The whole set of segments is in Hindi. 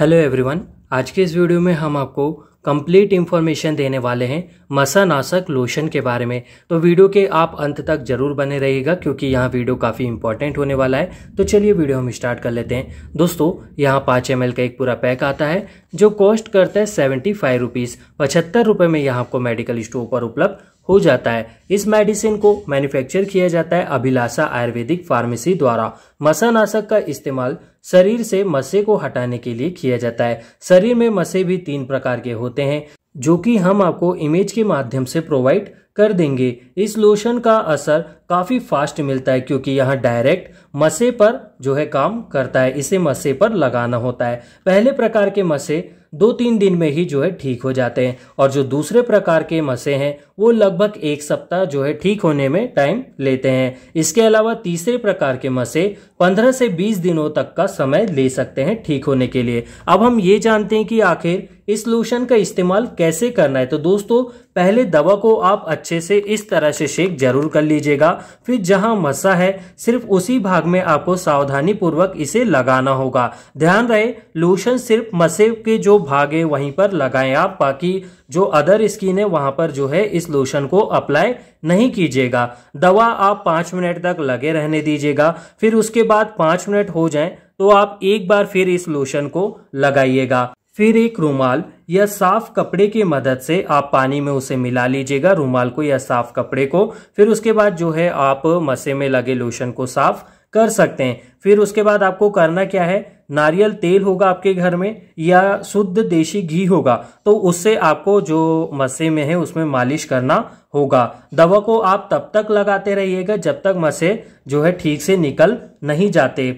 हेलो एवरीवन आज के इस वीडियो में हम आपको कंप्लीट इन्फॉर्मेशन देने वाले हैं मसा नाशक लोशन के बारे में तो वीडियो के आप अंत तक जरूर बने रहिएगा क्योंकि यहाँ वीडियो काफ़ी इंपॉर्टेंट होने वाला है तो चलिए वीडियो हम स्टार्ट कर लेते हैं दोस्तों यहाँ पाँच एम का एक पूरा पैक आता है जो कॉस्ट करता है सेवेंटी फाइव रुपीज़ पचहत्तर रुपये में यहाँ आपको मेडिकल स्टोर पर उपलब्ध हो जाता है इस मेडिसिन को मैन्युफैक्चर किया जाता है अभिलाषा आयुर्वेदिक फार्मेसी द्वारा मसानाशक का इस्तेमाल शरीर से मसे को हटाने के लिए किया जाता है शरीर में मसे भी तीन प्रकार के होते हैं जो कि हम आपको इमेज के माध्यम से प्रोवाइड कर देंगे इस लोशन का असर काफ़ी फास्ट मिलता है क्योंकि यह डायरेक्ट मसे पर जो है काम करता है इसे मसे पर लगाना होता है पहले प्रकार के मसे दो तीन दिन में ही जो है ठीक हो जाते हैं और जो दूसरे प्रकार के मसे हैं वो लगभग एक सप्ताह जो है ठीक होने में टाइम लेते हैं इसके अलावा तीसरे प्रकार के मसे पंद्रह से बीस दिनों तक का समय ले सकते हैं ठीक होने के लिए अब हम ये जानते हैं कि आखिर इस लोशन का इस्तेमाल कैसे करना है तो दोस्तों पहले दवा को आप अच्छे से इस तरह से शेक जरूर कर लीजिएगा फिर जहां मसा है सिर्फ उसी भाग में आपको सावधानी पूर्वक इसे लगाना होगा ध्यान रहे लोशन सिर्फ मसे के जो भाग है वहीं पर लगाएं आप बाकी जो अदर स्किन है वहां पर जो है इस लोशन को अप्लाई नहीं कीजिएगा दवा आप पांच मिनट तक लगे रहने दीजिएगा फिर उसके बाद पांच मिनट हो जाए तो आप एक बार फिर इस लोशन को लगाइएगा फिर एक रुमाल या साफ कपड़े की मदद से आप पानी में उसे मिला लीजिएगा रुमाल को या साफ कपड़े को फिर उसके बाद जो है आप मसे में लगे लोशन को साफ कर सकते हैं फिर उसके बाद आपको करना क्या है नारियल तेल होगा आपके घर में या शुद्ध देशी घी होगा तो उससे आपको जो मसे में है उसमें मालिश करना होगा दवा को आप तब तक लगाते रहिएगा जब तक मसे जो है ठीक से निकल नहीं जाते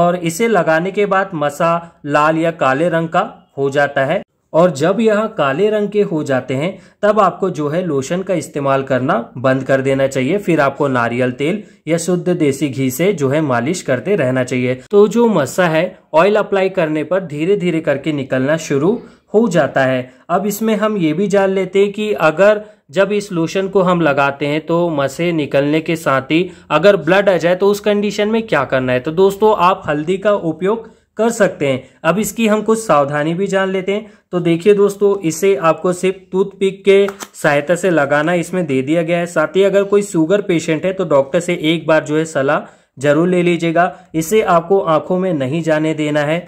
और इसे लगाने के बाद मसा लाल या काले रंग का हो जाता है और जब यह काले रंग के हो जाते हैं तब आपको जो है लोशन का इस्तेमाल करना बंद कर देना चाहिए फिर आपको नारियल तेल या शुद्ध देसी घी से जो है मालिश करते रहना चाहिए तो जो मस्सा है ऑयल अप्लाई करने पर धीरे धीरे करके निकलना शुरू हो जाता है अब इसमें हम ये भी जान लेते हैं कि अगर जब इस लोशन को हम लगाते हैं तो मसे निकलने के साथ ही अगर ब्लड आ जाए तो उस कंडीशन में क्या करना है तो दोस्तों आप हल्दी का उपयोग कर सकते हैं अब इसकी हम कुछ सावधानी भी जान लेते हैं तो देखिए दोस्तों इसे आपको सिर्फ टूथपिक के सहायता से लगाना इसमें दे दिया गया है साथ ही अगर कोई शुगर पेशेंट है तो डॉक्टर से एक बार जो है सलाह जरूर ले लीजिएगा इसे आपको आंखों में नहीं जाने देना है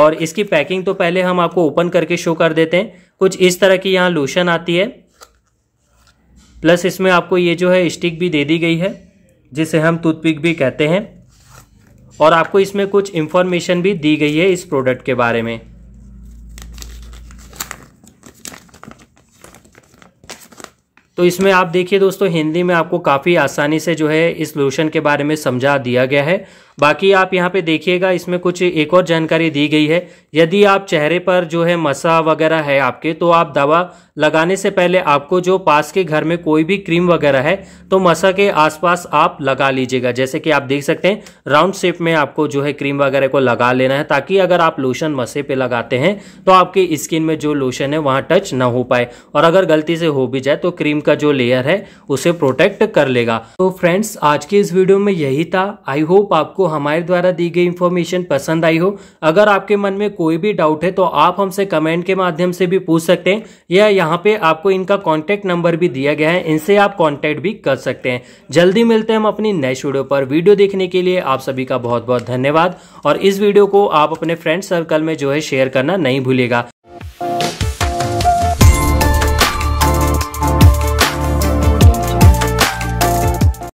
और इसकी पैकिंग तो पहले हम आपको ओपन करके शो कर देते हैं कुछ इस तरह की यहाँ लोशन आती है प्लस इसमें आपको ये जो है स्टिक भी दे दी गई है जिसे हम टूथपिक भी कहते हैं और आपको इसमें कुछ इंफॉर्मेशन भी दी गई है इस प्रोडक्ट के बारे में तो इसमें आप देखिए दोस्तों हिंदी में आपको काफ़ी आसानी से जो है इस लोशन के बारे में समझा दिया गया है बाकी आप यहाँ पे देखिएगा इसमें कुछ एक और जानकारी दी गई है यदि आप चेहरे पर जो है मसा वगैरह है आपके तो आप दवा लगाने से पहले आपको जो पास के घर में कोई भी क्रीम वगैरह है तो मसा के आसपास आप लगा लीजिएगा जैसे कि आप देख सकते हैं राउंड शेप में आपको जो है क्रीम वगैरह को लगा लेना है ताकि अगर आप लोशन मसे पे लगाते हैं तो आपके स्किन में जो लोशन है वहाँ टच ना हो पाए और अगर गलती से हो भी जाए तो क्रीम का जो लेयर है उसे प्रोटेक्ट कर लेगा तो फ्रेंड्स आज के इस वीडियो में यही था आई होप आपको हमारे द्वारा दी गई इन्फॉर्मेशन पसंद आई हो अगर आपके मन में कोई भी डाउट है तो आप हमसे कमेंट के माध्यम से भी पूछ सकते हैं या यहाँ पे आपको इनका कॉन्टैक्ट नंबर भी दिया गया है इनसे आप कॉन्टैक्ट भी कर सकते हैं जल्दी मिलते हैं हम अपनी नेक्स्ट वीडियो पर वीडियो देखने के लिए आप सभी का बहुत बहुत धन्यवाद और इस वीडियो को आप अपने फ्रेंड सर्कल में जो है शेयर करना नहीं भूलेगा